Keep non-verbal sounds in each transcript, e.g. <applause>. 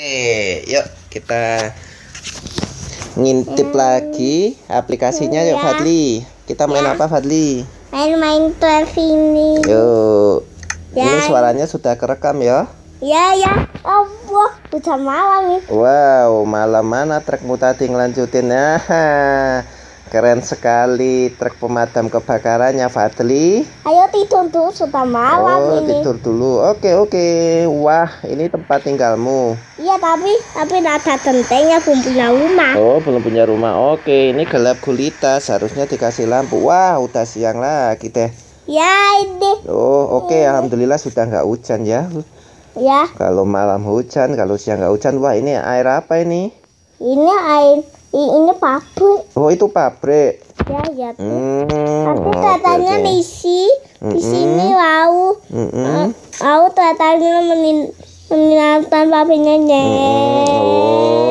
Eh, yuk kita ngintip hmm. lagi aplikasinya ya. yuk iya. Fadli. Kita main ya. apa Fadli? Main-main ini. Yuk. Ya. Ini suaranya sudah kerekam ya. Ya ya. Oh, udah malam nih. Wow, malam mana trackmu tadi ngelanjutin ya. <laughs> Keren sekali truk pemadam kebakarannya Fadli. Ayo tidur dulu sudah malam oh, ini. tidur dulu. Oke, oke. Wah, ini tempat tinggalmu. Iya, tapi tapi ada gentengnya belum punya rumah. Oh, belum punya rumah. Oke, ini gelap gulita, seharusnya dikasih lampu. Wah, udah siang lagi deh. Ya, ini. Oh, oke, alhamdulillah sudah nggak hujan ya. Ya. Kalau malam hujan, kalau siang nggak hujan, wah ini air apa ini? Ini air ini pabrik oh itu pabrik ya ya tuh hmm, tapi katanya okay. misi di sini wow mm-hmm. Eh, katanya menin meninggalkan pabriknya deh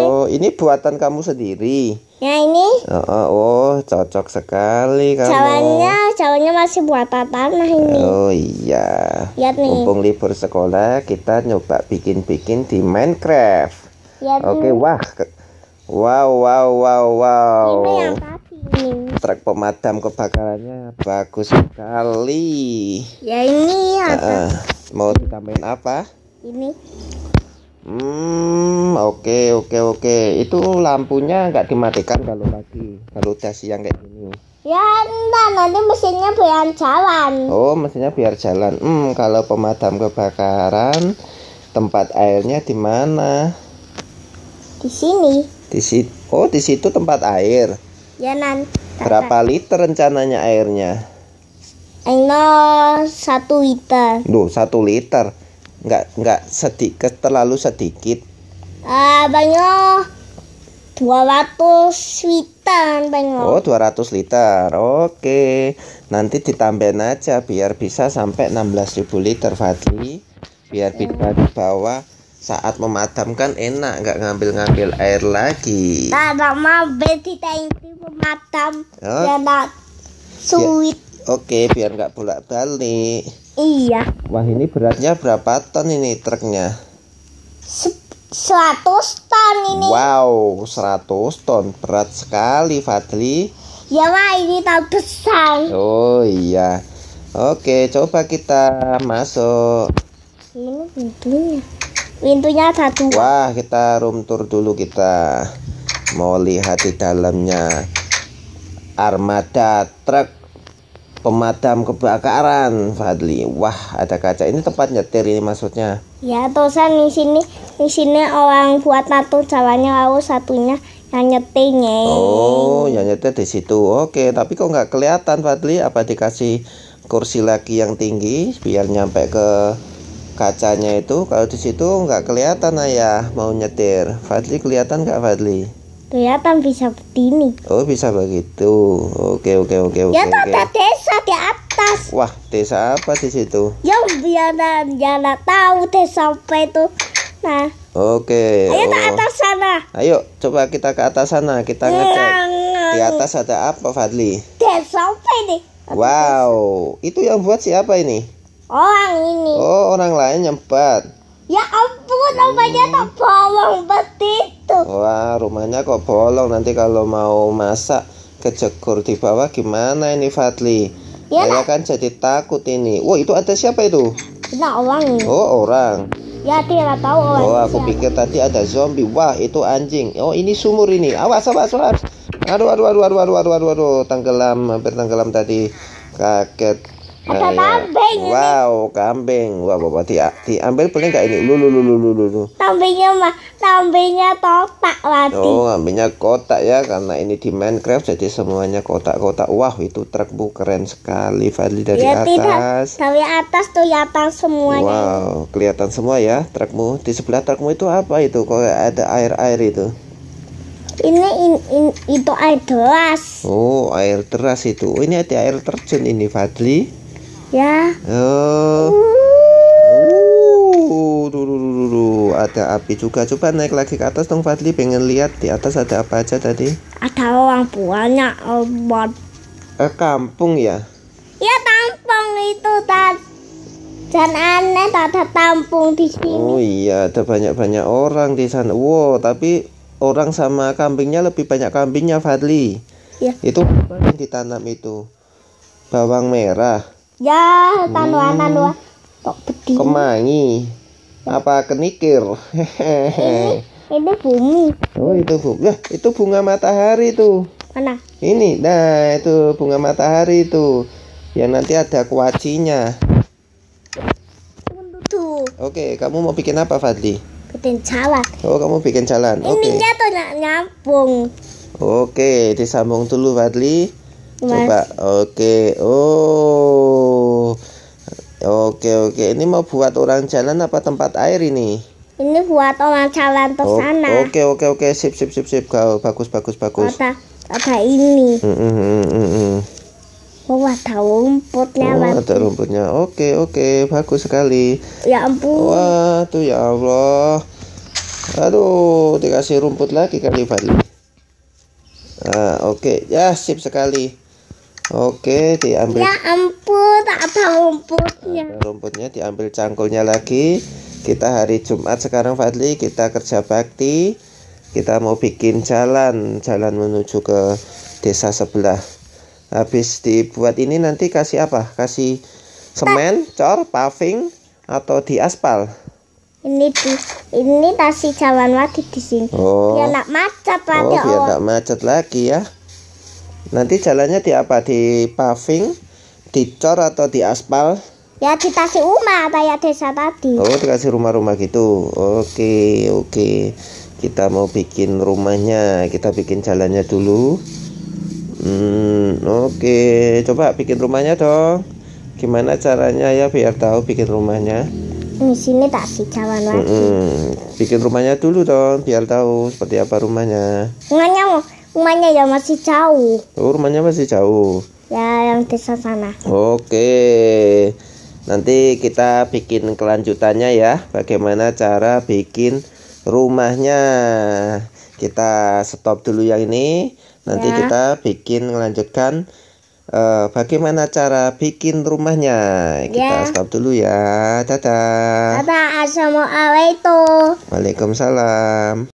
oh ini buatan kamu sendiri ya ini oh, oh, oh cocok sekali kamu cawannya cawannya masih buatan tanah ini oh iya Lihat nih. mumpung libur sekolah kita nyoba bikin bikin di Minecraft Ya, Oke, nih. wah, Wow, wow, wow, wow. Ini yang tadi. Truk pemadam kebakarannya bagus sekali. Ya ini ya. Uh, mau ditambahin apa? Ini. Hmm, oke, okay, oke, okay, oke. Okay. Itu lampunya nggak dimatikan kalau lagi kalau udah siang kayak gini. Ya, entah, nanti mesinnya biar jalan. Oh, mesinnya biar jalan. Hmm, kalau pemadam kebakaran, tempat airnya di mana? Di sini. Di situ oh di situ tempat air. Ya nanti. Berapa liter rencananya airnya? Aino satu liter. Duh satu liter, Enggak enggak sedikit terlalu sedikit. Ah uh, banyak 200 liter banyak. Oh, 200 liter. Oke. Nanti ditambahin aja biar bisa sampai 16.000 liter Fadli. Biar bisa dibawa. Hmm saat memadamkan enak nggak ngambil-ngambil air lagi Tidak mau beti tanki memadam enak oh. sulit oke biar nggak bolak-balik iya wah ini beratnya berapa ton ini truknya 100 ton ini wow 100 ton berat sekali Fadli ya wah ini tak besar oh iya oke coba kita masuk ini pintunya Pintunya satu. Wah, kita room tour dulu kita. Mau lihat di dalamnya. Armada truk pemadam kebakaran, Fadli. Wah, ada kaca. Ini tempat nyetir ini maksudnya. Ya, tosan di sini di sini orang buat satu jalannya lalu satunya yang nyetirnya Oh, yang nyetir di situ. Oke, tapi kok nggak kelihatan, Fadli? Apa dikasih kursi lagi yang tinggi biar nyampe ke kacanya itu kalau di situ nggak kelihatan ayah mau nyetir Fadli kelihatan nggak Fadli kelihatan bisa begini oh bisa begitu oke oke oke ya oke, ada oke. desa di atas wah desa apa di situ ya biar jangan tahu desa apa itu nah Oke. Ayo oh. ke atas sana. Ayo coba kita ke atas sana kita ngecek. Di atas ada apa Fadli? Desa apa ini? Wow, itu yang buat siapa ini? Orang ini. Oh, orang lain nyempet Ya ampun, rumahnya hmm. bolong seperti itu? Wah, rumahnya kok bolong. Nanti kalau mau masak kecekur di bawah gimana ini Fatli? Ya Saya kan jadi takut ini. Wah, itu ada siapa itu? Nah, orang. Ini. Oh, orang. Ya, tidak tahu orang. Oh, aku siapa. pikir tadi ada zombie. Wah, itu anjing. Oh, ini sumur ini. Awas, awas, awas. Aduh, aduh, aduh, aduh, aduh, aduh, aduh, aduh. Tenggelam, hampir tenggelam tadi. Kaget ada ya, ya. kambing ya. wow kambing wah bapak di, diambil boleh nggak ini lulu lulu lulu lu kambingnya mah kambingnya kotak lagi oh kambingnya kotak ya karena ini di Minecraft jadi semuanya kotak-kotak wah itu trukmu keren sekali Fadli dari ya, atas tidak. dari atas tuh kelihatan semuanya wow kelihatan semua ya trukmu di sebelah trukmu itu apa itu kok ada air air itu ini in, in, itu air deras. Oh, air deras itu. Oh, ini ada air terjun ini, Fadli ya oh uh, Uh. Uh. Uh. ada api juga coba naik lagi ke atas dong Fadli pengen lihat di atas ada apa aja tadi ada orang banyak obat eh, eh, kampung ya ya kampung itu dan dan aneh ada tampung di sini. Oh iya, ada banyak-banyak orang di sana. Wow, tapi orang sama kambingnya lebih banyak kambingnya Fadli. Ya. Itu apa yang ditanam itu? Bawang merah. Ya, tanwa hmm. Kok Tok Kok Kemangi. Apa kenikir? ini, eh, ini bumi. Oh, itu bunga. itu bunga matahari tuh. Mana? Ini, nah itu bunga matahari itu. Ya nanti ada kuacinya. Oke, kamu mau bikin apa, Fadli? Bikin jalan. Oh, kamu bikin jalan. Oke. Ini okay. tuh nyambung. Oke, disambung dulu, Fadli. Mas. Coba. Oke. Oh. Oke oke, ini mau buat orang jalan apa tempat air ini? Ini buat orang jalan ke sana. Oh, oke oke oke, sip sip sip sip, kau bagus bagus bagus. Ada ada ini. Mm hmm mm hmm. Oh, ada rumputnya. Oh, ada rumputnya. Oke, oke, bagus sekali. Ya ampun. Wah, tuh ya Allah. Aduh, dikasih rumput lagi kali Fadli. Nah, oke. Ya, sip sekali. Oke, diambil. Ya ampun, apa rumputnya. Ada nah, rumputnya diambil cangkulnya lagi. Kita hari Jumat sekarang Fadli, kita kerja bakti. Kita mau bikin jalan, jalan menuju ke desa sebelah. Habis dibuat ini nanti kasih apa? Kasih semen, cor, paving atau di aspal? ini di ini kasih jalan lagi di sini oh. biar enggak macet oh, biar enggak oh. macet lagi ya Nanti jalannya di apa? Di paving, dicor atau di aspal? Ya dikasih rumah kayak desa tadi. Oh dikasih rumah-rumah gitu. Oke oke. Kita mau bikin rumahnya. Kita bikin jalannya dulu. Hmm oke. Coba bikin rumahnya dong. Gimana caranya ya biar tahu bikin rumahnya? Di sini tak sih jalan lagi. Hmm, Bikin rumahnya dulu dong biar tahu seperti apa rumahnya. Rumahnya mau rumahnya ya masih jauh. Oh, rumahnya masih jauh. Ya, yang desa sana. Oke. Nanti kita bikin kelanjutannya ya, bagaimana cara bikin rumahnya. Kita stop dulu yang ini. Nanti ya. kita bikin melanjutkan uh, eh, bagaimana cara bikin rumahnya. Kita ya. stop dulu ya. Dadah. Dadah. Assalamualaikum. Waalaikumsalam.